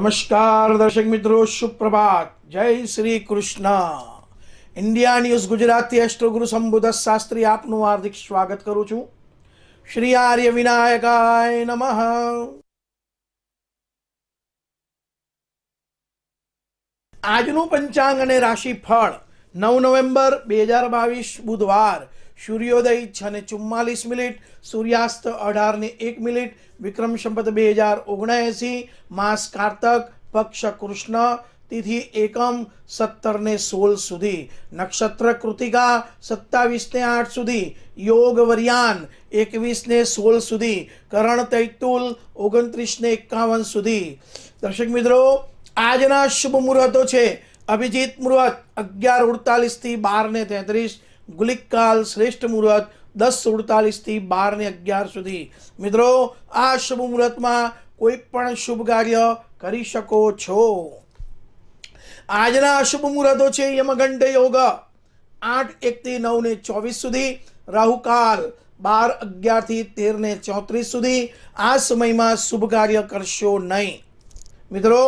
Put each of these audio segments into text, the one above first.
નમસ્કાર દર્શક મિત્રો સુપ્રભાત જય શ્રી કૃષ્ણ ઇન્ડિયા ન્યૂઝ ગુજરાતી અષ્ટગુરુ સંબુદ્ધ શાસ્ત્રી આપનું હાર્દિક સ્વાગત કરું છું શ્રી આર્ય વિનાયકાય નમઃ આજનું પંચાંગ અને રાશિ ફળ નવ નવેમ્બર બે હજાર બાવીસ બુધવાર સૂર્યોદય છ ને ચુમ્માલીસ મિનિટ સૂર્યાસ્ત અઢાર ને એક મિનિટ વિક્રમ સંપત બે હજાર ઓગણએંસી માસ કાર્તક પક્ષ કૃષ્ણ તિથિ એકમ સત્તર ને સોળ સુધી નક્ષત્ર કૃતિકા સત્તાવીસ ને આઠ સુધી યોગ વરિયાન એકવીસ ને સોળ સુધી કરણ તૈતુલ ઓગણત્રીસ ને એકાવન સુધી દર્શક મિત્રો આજના શુભ મુહૂર્તો છે અભિજીત મુહૂર્ત અગિયાર અડતાલીસથી બાર ને તેત્રીસ ગુલિકાલ શ્રેષ્ઠ મુહૂર્ત દસ સુડતાલીસથી બાર ને અગિયાર સુધી મિત્રો આ શુભ મુહૂર્તમાં કોઈ પણ શુભ કાર્ય કરી શકો છો આજના અશુભ મુહૂર્તો છે યમઘંટ યોગ આઠ એકથી નવ ને ચોવીસ સુધી રાહુકાલ બાર અગિયારથી તેર ને ચોત્રીસ સુધી આ સમયમાં શુભ કાર્ય કરશો નહીં મિત્રો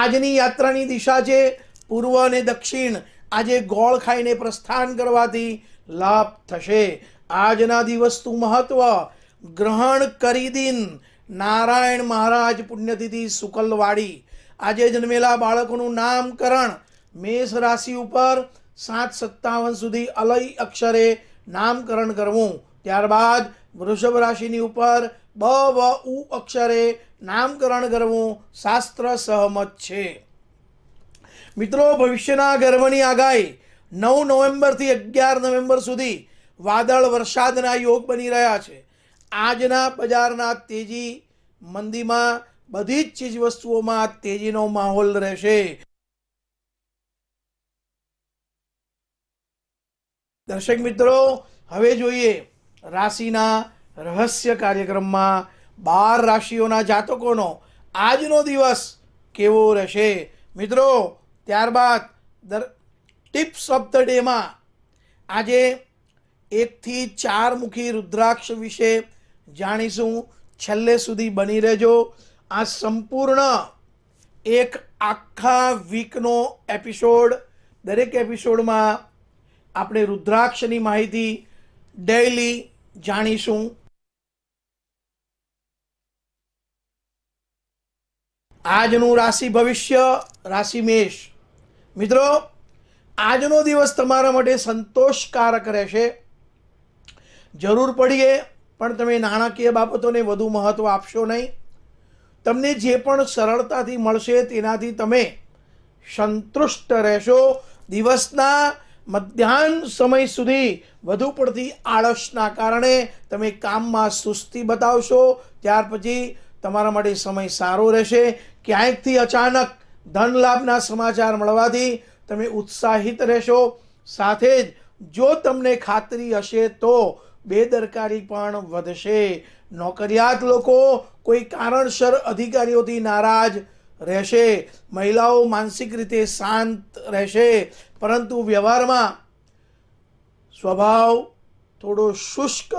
આજની યાત્રાની દિશા છે પૂર્વ અને દક્ષિણ આજે ગોળ ખાઈને પ્રસ્થાન કરવાથી લાભ થશે આજના દિવસનું મહત્વ ગ્રહણ કરી દિન નારાયણ મહારાજ પુણ્યતિથિ શુકલવાડી આજે જન્મેલા બાળકોનું નામકરણ મેષ રાશિ ઉપર સાત સત્તાવન સુધી અલય અક્ષરે નામકરણ કરવું ત્યારબાદ વૃષભ રાશિની ઉપર બ વ ઉ અક્ષરે નામકરણ કરવું શાસ્ત્ર સહમત છે મિત્રો ભવિષ્યના ગર્વની આગાહી નવ નવેમ્બરથી અગિયાર નવેમ્બર સુધી વાદળ વરસાદના યોગ બની રહ્યા છે આજના બજારના તેજી મંદીમાં બધી જ ચીજ વસ્તુઓમાં તેજીનો માહોલ રહેશે દર્શક મિત્રો હવે જોઈએ રાશિના રહસ્ય કાર્યક્રમમાં બાર રાશિઓના જાતકોનો આજનો દિવસ કેવો રહેશે મિત્રો ત્યારબાદ દર ટિપ્સ ઓફ ધ ડેમાં આજે એકથી ચાર મુખી રુદ્રાક્ષ વિશે જાણીશું છેલ્લે સુધી બની રહેજો આ સંપૂર્ણ એક આખા વીકનો એપિસોડ દરેક એપિસોડમાં આપણે રુદ્રાક્ષની માહિતી ડેઈલી જાણીશું આજનું રાશિ ભવિષ્ય રાશિ મેષ મિત્રો આજનો દિવસ તમારા માટે સંતોષકારક રહેશે જરૂર પડીએ પણ તમે નાણાકીય બાબતોને વધુ મહત્ત્વ આપશો નહીં તમને જે પણ સરળતાથી મળશે તેનાથી તમે સંતુષ્ટ રહેશો દિવસના મધ્યાહન સમય સુધી વધુ પડતી આળસના કારણે તમે કામમાં સુસ્તી બતાવશો ત્યાર પછી તમારા માટે સમય સારો રહેશે ક્યાંકથી અચાનક ધન લાભના સમાચાર મળવાથી તમે ઉત્સાહિત રહેશો સાથે જ જો તમને ખાતરી હશે તો બેદરકારી પણ વધશે નોકરિયાત લોકો કોઈ કારણસર અધિકારીઓથી નારાજ રહેશે મહિલાઓ માનસિક રીતે શાંત રહેશે પરંતુ વ્યવહારમાં સ્વભાવ થોડો શુષ્ક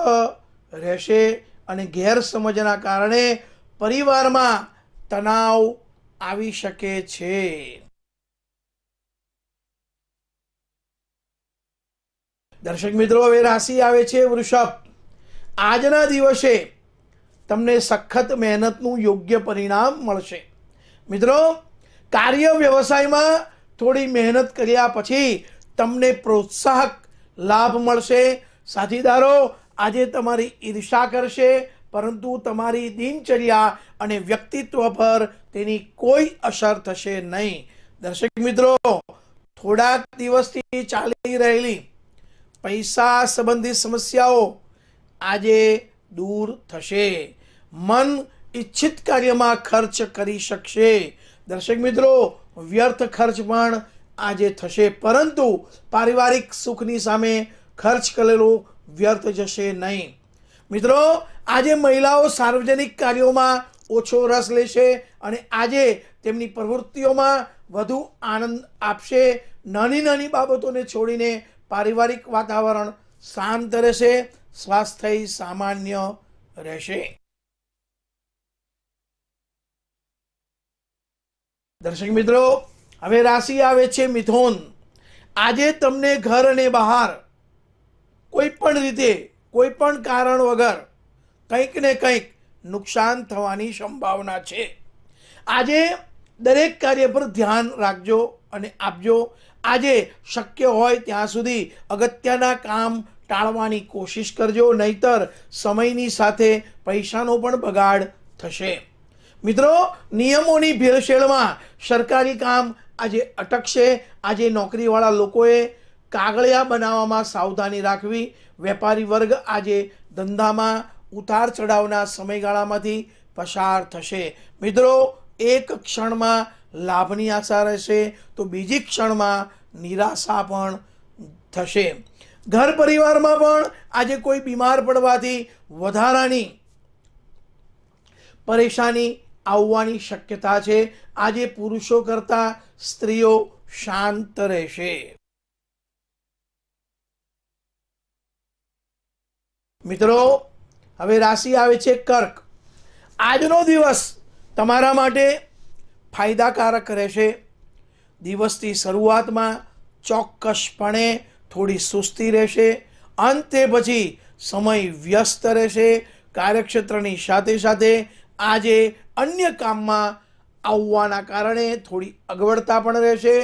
રહેશે અને ગેરસમજના કારણે પરિવારમાં તણાવ આવી શકે છે દર્શક મિત્રો હવે રાશિ આવે છે વૃષભ આજના દિવસે તમને સખત મહેનતનું યોગ્ય પરિણામ મળશે મિત્રો કાર્ય વ્યવસાયમાં થોડી મહેનત કર્યા પછી તમને પ્રોત્સાહક લાભ મળશે સાથીદારો આજે તમારી ઈર્ષા કરશે પરંતુ તમારી દિનચર્યા અને વ્યક્તિત્વ પર તેની કોઈ અસર થશે નહીં દર્શક મિત્રો થોડાક દિવસથી ચાલી રહેલી પૈસા સંબંધિત સમસ્યાઓ આજે દૂર થશે મન ઈચ્છિત કાર્યમાં ખર્ચ કરી શકશે દર્શક મિત્રો વ્યર્થ ખર્ચ પણ આજે થશે પરંતુ પારિવારિક સુખની સામે ખર્ચ કરેલો વ્યર્થ જશે નહીં મિત્રો આજે મહિલાઓ સાર્વજનિક કાર્યોમાં ઓછો રસ લેશે અને આજે તેમની પ્રવૃત્તિઓમાં વધુ આનંદ આપશે નાની નાની બાબતોને છોડીને પારિવારિક વાતાવરણ શાંત રહેશે સ્વાસ્થ્ય સામાન્ય રહેશે દર્શક મિત્રો હવે રાશિ આવે છે મિથુન આજે તમને ઘર અને બહાર કોઈ પણ રીતે કોઈ પણ કારણ વગર કંઈક ને કંઈક નુકસાન થવાની સંભાવના છે આજે દરેક કાર્ય પર ધ્યાન રાખજો અને આપજો આજે શક્ય હોય ત્યાં સુધી અગત્યના કામ ટાળવાની કોશિશ કરજો નહીતર સમયની સાથે પૈસાનો પણ બગાડ થશે મિત્રો નિયમોની ભેળસેળમાં સરકારી કામ આજે અટકશે આજે નોકરીવાળા લોકોએ કાગળિયા બનાવવામાં સાવધાની રાખવી વેપારી વર્ગ આજે ધંધામાં ઉતાર ચઢાવના સમયગાળામાંથી પસાર થશે મિત્રો એક ક્ષણમાં લાભની આશા રહેશે તો બીજી ક્ષણમાં નિરાશા પણ થશે ઘર પરિવારમાં પણ આજે કોઈ બીમાર પડવાથી વધારાની પરેશાની આવવાની શક્યતા છે આજે પુરુષો કરતાં સ્ત્રીઓ શાંત રહેશે મિત્રો હવે રાશિ આવે છે કર્ક આજનો દિવસ તમારા માટે ફાયદાકારક રહેશે દિવસથી શરૂઆતમાં ચોક્કસપણે થોડી સુસ્તી રહેશે અંતે પછી સમય વ્યસ્ત રહેશે કાર્યક્ષેત્રની સાથે સાથે આજે અન્ય કામમાં આવવાના કારણે થોડી અગવડતા પણ રહેશે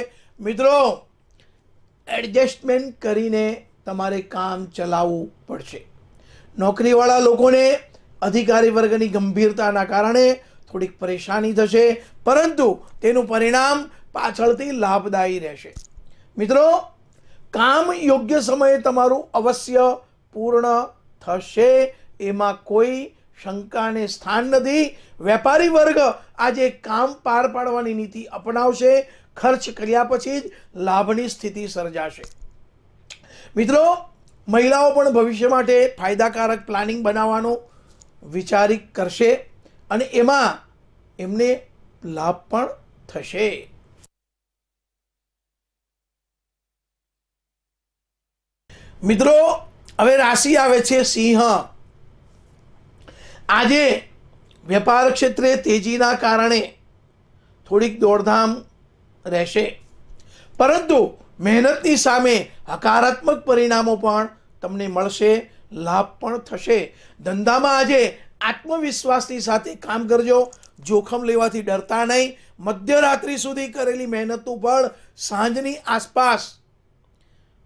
મિત્રો એડજસ્ટમેન્ટ કરીને તમારે કામ ચલાવવું પડશે નોકરીવાળા લોકોને અધિકારી વર્ગની ગંભીરતાના કારણે થોડીક પરેશાની થશે પરંતુ તેનું પરિણામ પાછળથી લાભદાયી રહેશે મિત્રો કામ યોગ્ય સમયે તમારું અવશ્ય પૂર્ણ થશે એમાં કોઈ શંકાને સ્થાન નથી વેપારી વર્ગ આજે કામ પાર પાડવાની નીતિ અપનાવશે ખર્ચ કર્યા પછી જ લાભની સ્થિતિ સર્જાશે મિત્રો મહિલાઓ પણ ભવિષ્ય માટે ફાયદાકારક પ્લાનિંગ બનાવવાનો વિચારી કરશે અને એમાં એમને લાભ પણ થશે મિત્રો હવે રાશિ આવે છે સિંહ આજે વેપાર ક્ષેત્રે તેજીના કારણે થોડીક દોડધામ રહેશે પરંતુ મહેનતની સામે હકારાત્મક પરિણામો પણ તમને મળશે લાભ પણ થશે ધંધામાં આજે આત્મવિશ્વાસની સાથે કામ કરજો જોખમ લેવાથી ડરતા નહીં મધ્યરાત્રિ સુધી કરેલી મહેનતનું ફળ સાંજની આસપાસ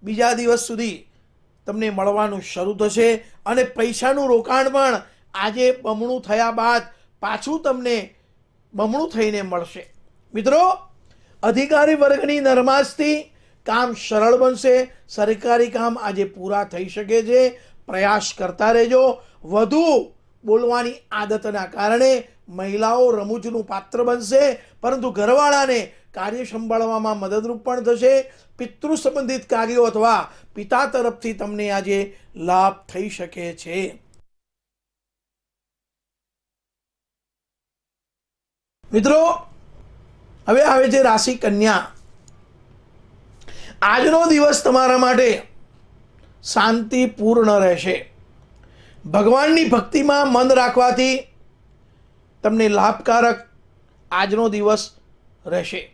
બીજા દિવસ સુધી તમને મળવાનું શરૂ થશે અને પૈસાનું રોકાણ પણ આજે બમણું થયા બાદ પાછું તમને બમણું થઈને મળશે મિત્રો અધિકારી વર્ગની નરમાશથી કામ સરળ બનશે સરકારી કામ આજે પૂરા થઈ શકે છે પ્રયાસ કરતા રહેજો વધુ બોલવાની આદતના કારણે મહિલાઓ રમૂજનું પાત્ર બનશે પરંતુ ઘરવાળાને કાર્ય સંભાળવામાં મદદરૂપ પણ થશે પિતૃ સંબંધિત કાર્યો અથવા પિતા તરફથી તમને આજે લાભ થઈ શકે છે મિત્રો હવે આવે છે રાશિ કન્યા આજનો દિવસ તમારા માટે શાંતિપૂર્ણ રહેશે ભગવાનની ભક્તિમાં મન રાખવાથી તમને લાભકારક આજનો દિવસ રહેશે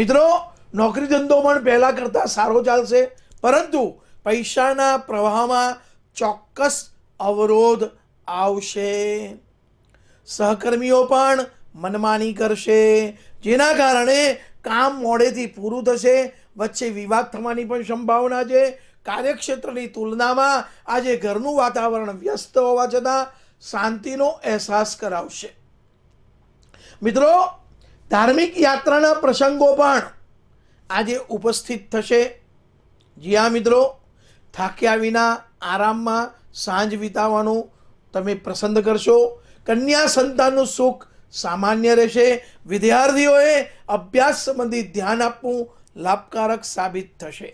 મિત્રો નોકરી ધંધો પણ પહેલાં કરતાં સારો ચાલશે પરંતુ પૈસાના પ્રવાહમાં ચોક્કસ અવરોધ આવશે સહકર્મીઓ પણ મનમાની કરશે જેના કારણે કામ મોડેથી પૂરું થશે વચ્ચે વિવાદ થવાની પણ સંભાવના છે કાર્યક્ષેત્રની તુલનામાં આજે ઘરનું વાતાવરણ વ્યસ્ત હોવા છતાં શાંતિનો અહેસાસ કરાવશે મિત્રો ધાર્મિક યાત્રાના પ્રસંગો પણ આજે ઉપસ્થિત થશે જી હા મિત્રો થાક્યા વિના આરામમાં સાંજ વિતાવવાનું તમે પસંદ કરશો કન્યા સંતાનનું સુખ સામાન્ય રહેશે વિદ્યાર્થીઓએ અભ્યાસ સંબંધી ધ્યાન આપવું લાભકારક સાબિત થશે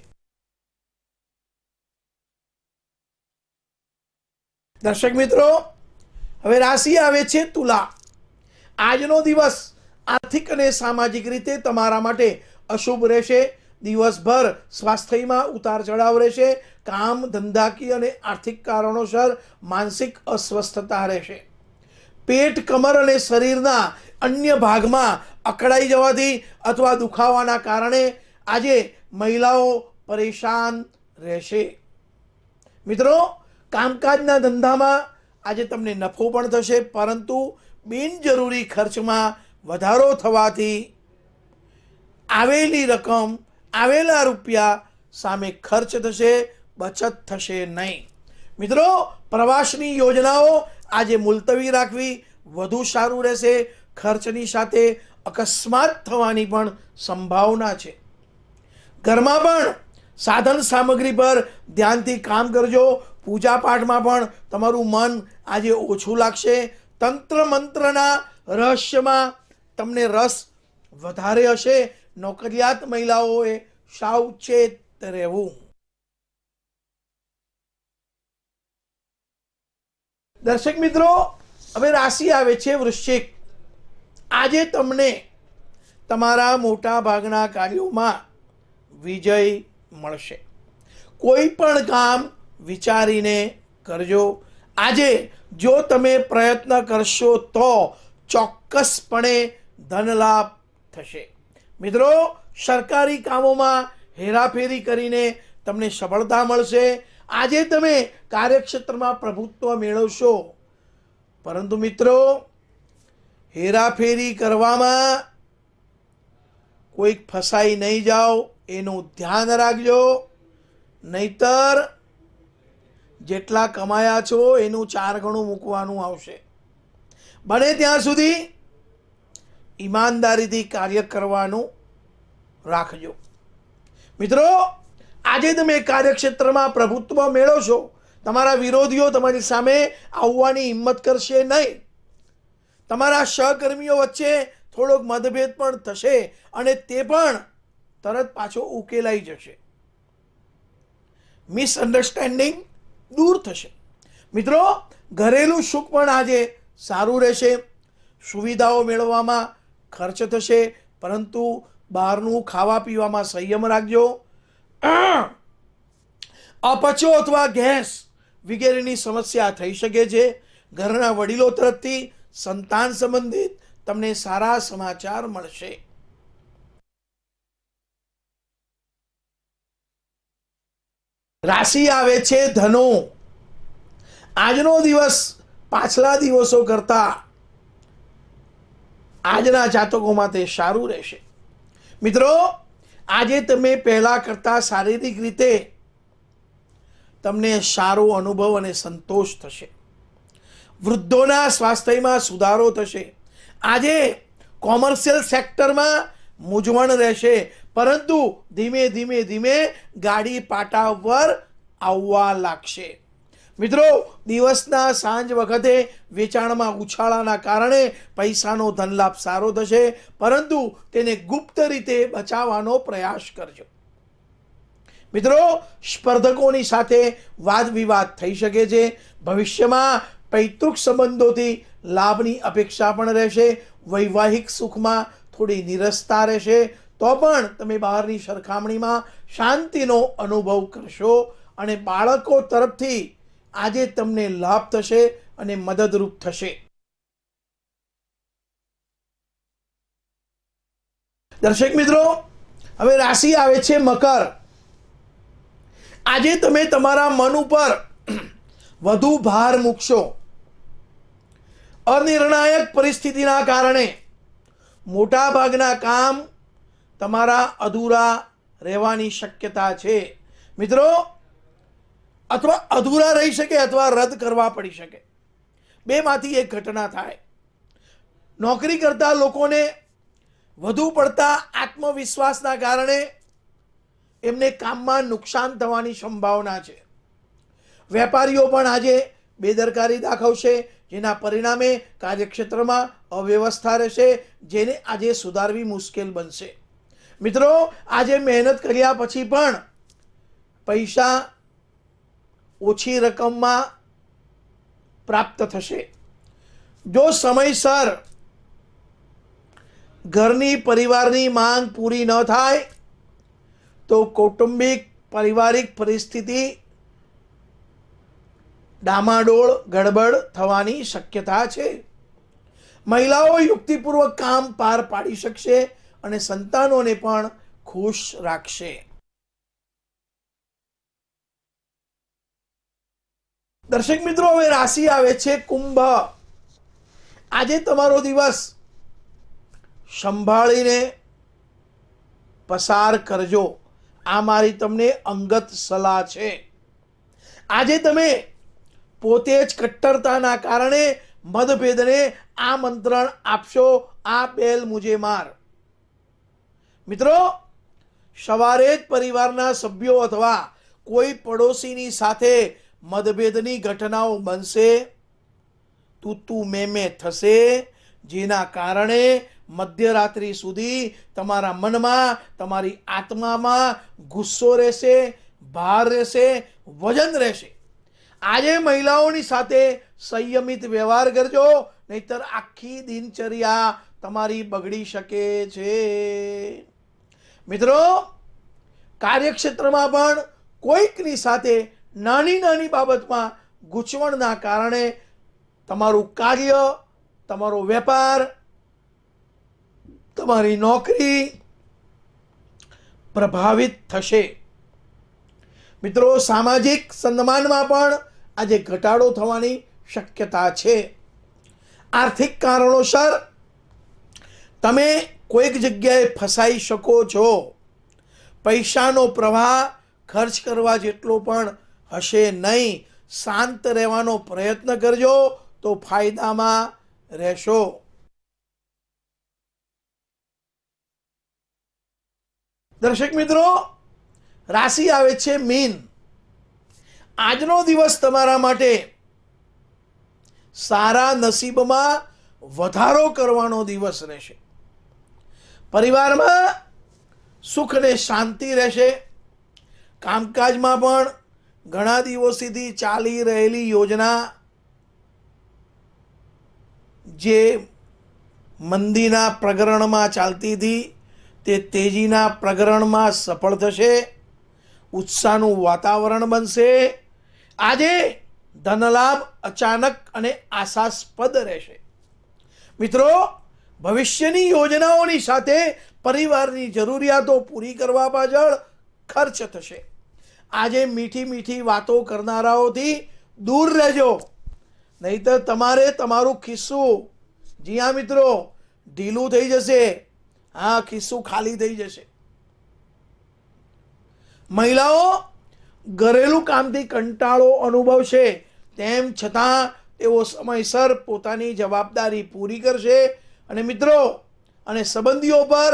દર્શક મિત્રો હવે રાશિ આવે છે તુલા આજનો દિવસ આર્થિક અને સામાજિક રીતે તમારા માટે અશુભ રહેશે દિવસભર સ્વાસ્થ્યમાં ઉતાર ચઢાવ રહેશે કામ ધંધાકીય અને આર્થિક કારણોસર માનસિક અસ્વસ્થતા રહેશે પેટ કમર અને શરીરના અન્ય ભાગમાં અકળાઈ જવાથી અથવા દુખાવાના કારણે આજે મહિલાઓ પરેશાન રહેશે મિત્રો કામકાજના ધંધામાં આજે તમને નફો પણ થશે પરંતુ બિનજરૂરી ખર્ચમાં વધારો થવાથી આવેલી રકમ આવેલા રૂપિયા સામે ખર્ચ થશે બચત થશે નહીં મિત્રો પ્રવાસની યોજનાઓ આજે મુલતવી રાખવી વધુ સારું રહેશે ખર્ચની સાથે અકસ્માત થવાની પણ સંભાવના છે ઘરમાં પણ સાધન સામગ્રી પર ધ્યાનથી કામ કરજો પૂજાપાઠમાં પણ તમારું મન આજે ઓછું લાગશે તંત્ર મંત્રના રહસ્યમાં તમને રસ વધારે હશે નોકરિયાત મહિલાઓએ સાવચેત રહેવું દર્શક મિત્રો હવે રાશિ આવે છે વૃશ્ચિક આજે તમને તમારા મોટા ભાગના કાર્યોમાં વિજય મળશે કોઈ પણ કામ વિચારીને કરજો આજે જો તમે પ્રયત્ન કરશો તો ચોક્કસપણે ધનલાભ થશે મિત્રો સરકારી કામોમાં હેરાફેરી કરીને તમને સફળતા મળશે આજે તમે કાર્યક્ષેત્રમાં પ્રભુત્વ મેળવશો પરંતુ મિત્રો હેરાફેરી કરવામાં કોઈક ફસાઈ નહીં જાઓ એનું ધ્યાન રાખજો નહીતર જેટલા કમાયા છો એનું ચાર ગણું મૂકવાનું આવશે બને ત્યાં સુધી ઈમાનદારીથી કાર્ય કરવાનું રાખજો મિત્રો આજે તમે કાર્યક્ષેત્રમાં પ્રભુત્વ મેળવશો તમારા વિરોધીઓ તમારી સામે આવવાની હિંમત કરશે નહીં તમારા સહકર્મીઓ વચ્ચે થોડોક મતભેદ પણ થશે અને તે પણ તરત પાછો ઉકેલાઈ જશે મિસઅન્ડરસ્ટેન્ડિંગ દૂર થશે મિત્રો ઘરેલું સુખ પણ આજે સારું રહેશે સુવિધાઓ મેળવવામાં ખર્ચ થશે પરંતુ બહારનું ખાવા પીવામાં સંયમ રાખજો અપચો અથવા ગેસ વગેરેની સમસ્યા થઈ શકે છે ઘરના વડીલો તરફથી સંતાન સંબંધિત તમને સારા સમાચાર મળશે રાશિ આવે છે ધનો આજનો દિવસ પાછલા દિવસો કરતા આજના જાતકો માટે સારું રહેશે મિત્રો આજે તમે પહેલાં કરતાં શારીરિક રીતે તમને સારો અનુભવ અને સંતોષ થશે વૃદ્ધોના સ્વાસ્થ્યમાં સુધારો થશે આજે કોમર્શિયલ સેક્ટરમાં મૂંઝવણ રહેશે પરંતુ ધીમે ધીમે ધીમે ગાડી પાટા પર આવવા લાગશે મિત્રો દિવસના સાંજ વખતે વેચાણમાં ઉછાળાના કારણે પૈસાનો ધનલાભ સારો થશે પરંતુ તેને ગુપ્ત રીતે બચાવવાનો પ્રયાસ કરજો મિત્રો સ્પર્ધકોની સાથે વાદ વિવાદ થઈ શકે છે ભવિષ્યમાં પૈતૃક સંબંધોથી લાભની અપેક્ષા પણ રહેશે વૈવાહિક સુખમાં થોડી નિરસતા રહેશે તો પણ તમે બહારની સરખામણીમાં શાંતિનો અનુભવ કરશો અને બાળકો તરફથી આજે તમને લાભ થશે અને મદદરૂપ થશે દર્શક મિત્રો હવે રાશિ આવે છે મકર આજે તમે તમારા મન ઉપર વધુ ભાર મૂકશો અનિર્ણાયક પરિસ્થિતિના કારણે મોટાભાગના કામ તમારા અધૂરા રહેવાની શક્યતા છે મિત્રો અથવા અધૂરા રહી શકે અથવા રદ કરવા પડી શકે બેમાંથી એક ઘટના થાય નોકરી કરતા લોકોને વધુ પડતા આત્મવિશ્વાસના કારણે એમને કામમાં નુકસાન થવાની સંભાવના છે વેપારીઓ પણ આજે બેદરકારી દાખવશે જેના પરિણામે કાર્યક્ષેત્રમાં અવ્યવસ્થા રહેશે જેને આજે સુધારવી મુશ્કેલ બનશે મિત્રો આજે મહેનત કર્યા પછી પણ પૈસા ઓછી રકમમાં પ્રાપ્ત થશે જો સમયસર ઘરની પરિવારની માંગ પૂરી ન થાય તો કૌટુંબિક પારિવારિક પરિસ્થિતિ ડામાડોળ ગડબડ થવાની શક્યતા છે મહિલાઓ યુક્તિપૂર્વક કામ પાર પાડી શકશે અને સંતાનોને પણ ખુશ રાખશે દર્શક મિત્રો હવે રાશિ આવે છે કુંભ આજે તમારો દિવસ સંભાળીને પસાર કરજો આ મારી તમને અંગત સલાહ છે આજે તમે પોતે જ કટ્ટરતાના કારણે મતભેદને આમંત્રણ આપશો આ પહેલ મુજે માર મિત્રો સવારે જ પરિવારના સભ્યો અથવા કોઈ પડોશીની સાથે મતભેદની ઘટનાઓ બનશે તું તું મેં મેં થશે જેના કારણે મધ્યરાત્રિ સુધી તમારા મનમાં તમારી આત્મામાં ગુસ્સો રહેશે ભાર રહેશે વજન રહેશે આજે મહિલાઓની સાથે સંયમિત વ્યવહાર કરજો નહીતર આખી દિનચર્યા તમારી બગડી શકે છે મિત્રો કાર્યક્ષેત્રમાં પણ કોઈકની સાથે નાની નાની બાબતમાં ગૂંચવણના કારણે તમારું કાર્ય તમારો વેપાર તમારી નોકરી પ્રભાવિત થશે મિત્રો સામાજિક સન્માનમાં પણ આજે ઘટાડો થવાની શક્યતા છે આર્થિક કારણોસર તમે કોઈક જગ્યાએ ફસાઈ શકો છો પૈસાનો પ્રવાહ ખર્ચ કરવા જેટલો પણ હશે નહીં શાંત રહેવાનો પ્રયત્ન કરજો તો ફાયદામાં રહેશો દર્શક મિત્રો રાશિ આવે છે મીન આજનો દિવસ તમારા માટે સારા નસીબમાં વધારો કરવાનો દિવસ રહેશે પરિવારમાં સુખ ને શાંતિ રહેશે કામકાજમાં પણ ઘણા દિવસોથી ચાલી રહેલી યોજના જે મંદીના પ્રકરણમાં ચાલતી હતી તે તેજીના પ્રકરણમાં સફળ થશે ઉત્સાહનું વાતાવરણ બનશે આજે ધનલાભ અચાનક અને આશાસ્પદ રહેશે મિત્રો ભવિષ્યની યોજનાઓની સાથે પરિવારની જરૂરિયાતો પૂરી કરવા પાછળ ખર્ચ થશે આજે મીઠી મીઠી વાતો કરનારાઓથી દૂર રહેજો નહીતર તમારે તમારું ખિસ્સું જી હા મિત્રો ઢીલું થઈ જશે હા ખિસ્સું ખાલી થઈ જશે મહિલાઓ ઘરેલું કામથી કંટાળો અનુભવશે તેમ છતાં તેઓ સમયસર પોતાની જવાબદારી પૂરી કરશે અને મિત્રો અને સંબંધીઓ પર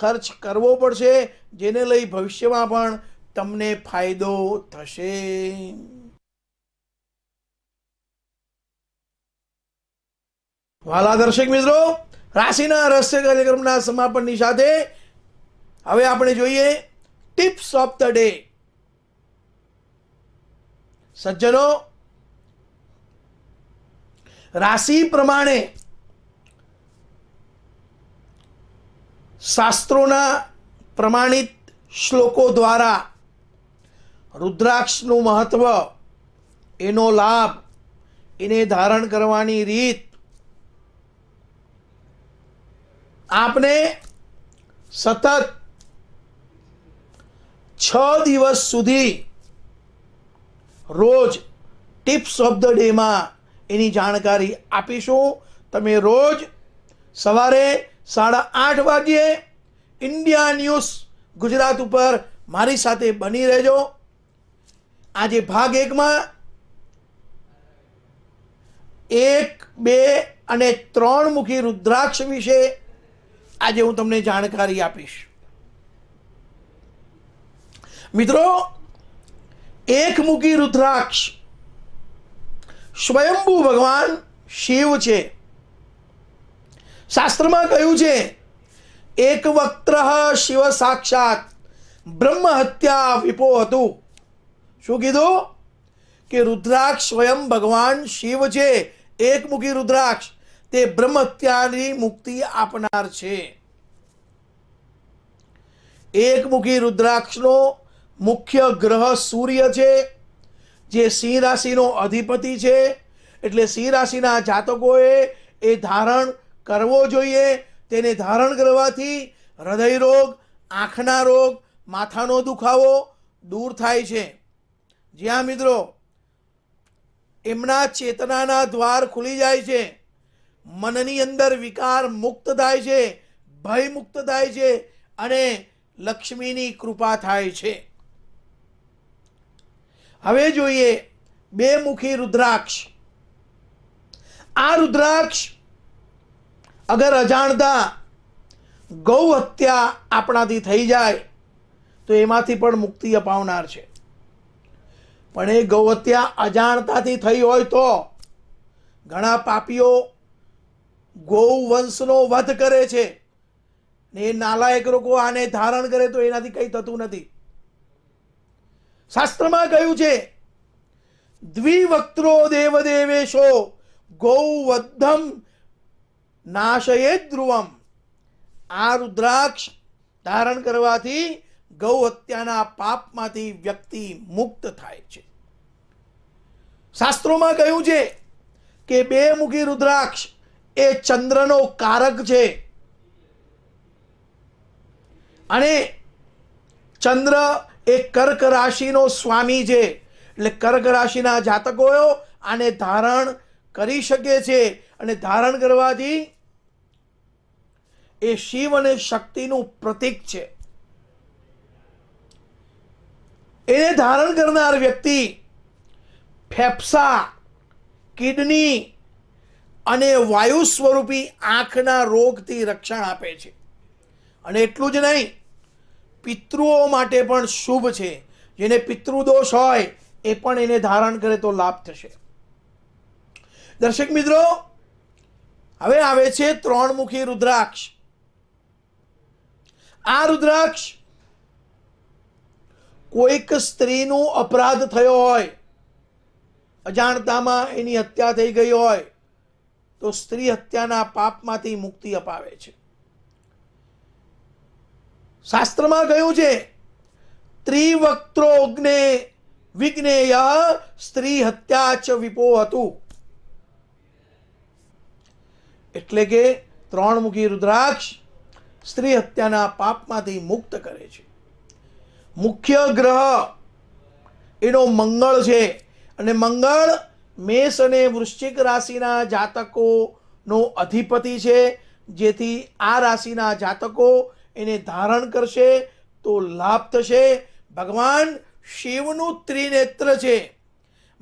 ખર્ચ કરવો પડશે જેને લઈ ભવિષ્યમાં પણ તમને ફાયદો થશે વાલા દર્શક મિત્રો રાશિના રહસ્ય કાર્યક્રમના સમાપનની સાથે હવે આપણે જોઈએ ટિપ્સ ઓફ ધ ડે સજ્જનો રાશિ પ્રમાણે શાસ્ત્રોના પ્રમાણિત શ્લોકો દ્વારા રુદ્રાક્ષનું મહત્ત્વ એનો લાભ એને ધારણ કરવાની રીત આપને સતત છ દિવસ સુધી રોજ ટિપ્સ ઓફ ધ ડેમાં એની જાણકારી આપીશું તમે રોજ સવારે સાડા આઠ વાગ્યે ઇન્ડિયા ન્યૂઝ ગુજરાત ઉપર મારી સાથે બની રહેજો આજે ભાગ એકમાં એક બે અને ત્રણ મુખી રુદ્રાક્ષ વિશે આજે હું તમને જાણકારી આપીશ મિત્રો એક મૂકી રુદ્રાક્ષ સ્વયંભુ ભગવાન શિવ છે શાસ્ત્રમાં કહ્યું છે એક વક્ત્ર શિવ સાક્ષાત બ્રહ્મ હત્યા વિપો હતું શું કીધું કે રુદ્રાક્ષ સ્વયં ભગવાન શિવ છે એકમુખી રુદ્રાક્ષ તે બ્રહ્મ હત્યાની મુક્તિ આપનાર છે એકમુખી રુદ્રાક્ષનો મુખ્ય ગ્રહ સૂર્ય છે જે સિંહ રાશિનો અધિપતિ છે એટલે સિંહ રાશિના જાતકોએ એ ધારણ કરવો જોઈએ તેને ધારણ કરવાથી હૃદય રોગ આંખના રોગ માથાનો દુખાવો દૂર થાય છે જ્યાં મિત્રો એમના ચેતનાના દ્વાર ખુલી જાય છે મનની અંદર વિકાર મુક્ત થાય છે ભય મુક્ત થાય છે અને લક્ષ્મીની કૃપા થાય છે હવે જોઈએ બે મુખી રુદ્રાક્ષ આ રુદ્રાક્ષ અગર અજાણતા ગૌ હત્યા આપણાથી થઈ જાય તો એમાંથી પણ મુક્તિ અપાવનાર છે પણ એ ગૌ હત્યા અજાણતાથી થઈ હોય તો ઘણા પાપીઓ ગૌવંશનો વધ કરે છે ને એ નાલાયક લોકો આને ધારણ કરે તો એનાથી કંઈ થતું નથી શાસ્ત્રમાં કહ્યું છે દ્વિવક્ત્રો દેવદેવેશો ગૌવધમ નાશયે ધ્રુવમ આ રુદ્રાક્ષ ધારણ કરવાથી ગૌ હત્યાના પાપમાંથી વ્યક્તિ મુક્ત થાય છે શાસ્ત્રોમાં કહ્યું છે કે બે મુખી રુદ્રાક્ષ એ ચંદ્રનો કારક છે અને ચંદ્ર એ કર્ક રાશિનો સ્વામી છે એટલે કર્ક રાશિના જાતકો આને ધારણ કરી શકે છે અને ધારણ કરવાથી એ શિવ અને શક્તિનું પ્રતિક છે એને ધારણ કરનાર વ્યક્તિ ફેફસા કિડની અને વાયુ સ્વરૂપી આંખના રોગથી રક્ષણ આપે છે અને એટલું જ નહીં પિતૃઓ માટે પણ શુભ છે જેને પિતૃદોષ હોય એ પણ એને ધારણ કરે તો લાભ થશે દર્શક મિત્રો હવે આવે છે ત્રણમુખી રુદ્રાક્ષ આ રુદ્રાક્ષ કોઈક સ્ત્રીનું અપરાધ થયો હોય અજાણતામાં એની હત્યા થઈ ગઈ હોય તો સ્ત્રી હત્યાના પાપમાંથી મુક્તિ અપાવે છે શાસ્ત્રમાં કહ્યું છે ત્રિવક્ત્રોગ્ને વિઘ્નેય સ્ત્રી હત્યા ચ વિપો હતું એટલે કે ત્રણ મુખી રુદ્રાક્ષ સ્ત્રી હત્યાના પાપમાંથી મુક્ત કરે છે મુખ્ય ગ્રહ એનો મંગળ છે અને મંગળ મેષ અને વૃશ્ચિક રાશિના જાતકોનો અધિપતિ છે જેથી આ રાશિના જાતકો એને ધારણ કરશે તો લાભ થશે ભગવાન શિવનું ત્રિનેત્ર છે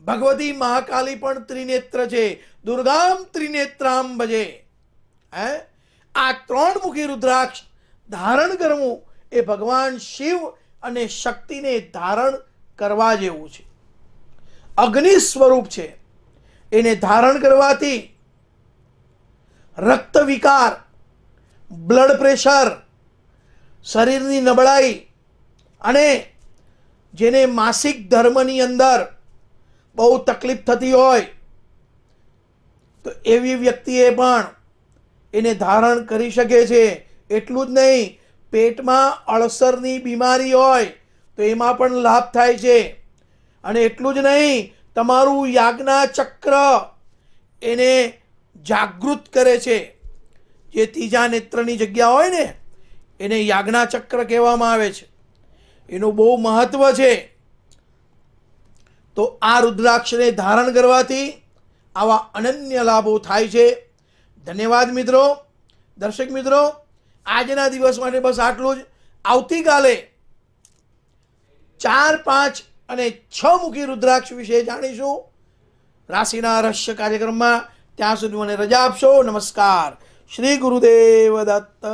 ભગવતી મહાકાલી પણ ત્રિનેત્ર છે દુર્ગામ ત્રિનેત્રામ ભજે હે આ મુખી રુદ્રાક્ષ ધારણ કરવું એ ભગવાન શિવ અને શક્તિને ધારણ કરવા જેવું છે અગ્નિ સ્વરૂપ છે એને ધારણ કરવાથી રક્ત વિકાર બ્લડ પ્રેશર શરીરની નબળાઈ અને જેને માસિક ધર્મની અંદર બહુ તકલીફ થતી હોય તો એવી વ્યક્તિએ પણ એને ધારણ કરી શકે છે એટલું જ નહીં પેટમાં અળસરની બીમારી હોય તો એમાં પણ લાભ થાય છે અને એટલું જ નહીં તમારું યાજ્ઞા ચક્ર એને જાગૃત કરે છે જે ત્રીજા નેત્રની જગ્યા હોય ને એને યાજ્ઞાચક્ર કહેવામાં આવે છે એનું બહુ મહત્વ છે તો આ રુદ્રાક્ષને ધારણ કરવાથી આવા અનન્ય લાભો થાય છે ધન્યવાદ મિત્રો દર્શક મિત્રો આજના દિવસ માટે બસ આટલું જ આવતીકાલે ચાર પાંચ અને છ મુખી રુદ્રાક્ષ વિશે જાણીશું રાશિના રહસ્ય કાર્યક્રમમાં ત્યાં સુધી મને રજા આપશો નમસ્કાર શ્રી ગુરુદેવ દત્ત